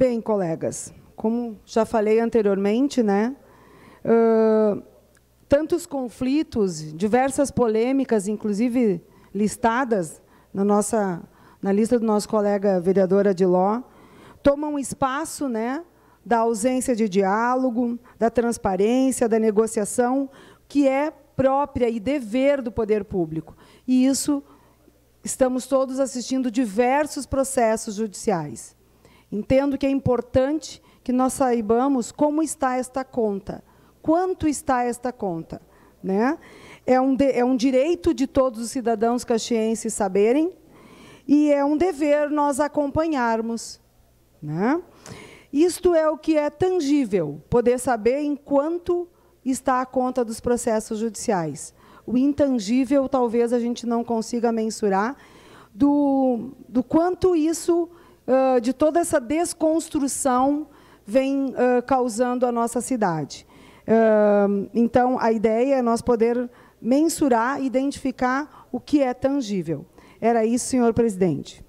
Bem, colegas, como já falei anteriormente, né, uh, tantos conflitos, diversas polêmicas, inclusive listadas na nossa na lista do nosso colega vereador Adiló, tomam espaço, né, da ausência de diálogo, da transparência, da negociação, que é própria e dever do poder público. E isso estamos todos assistindo diversos processos judiciais. Entendo que é importante que nós saibamos como está esta conta, quanto está esta conta. Né? É, um de, é um direito de todos os cidadãos caxienses saberem e é um dever nós acompanharmos. Né? Isto é o que é tangível, poder saber em quanto está a conta dos processos judiciais. O intangível talvez a gente não consiga mensurar do, do quanto isso de toda essa desconstrução vem uh, causando a nossa cidade. Uh, então, a ideia é nós poder mensurar, identificar o que é tangível. Era isso, senhor presidente.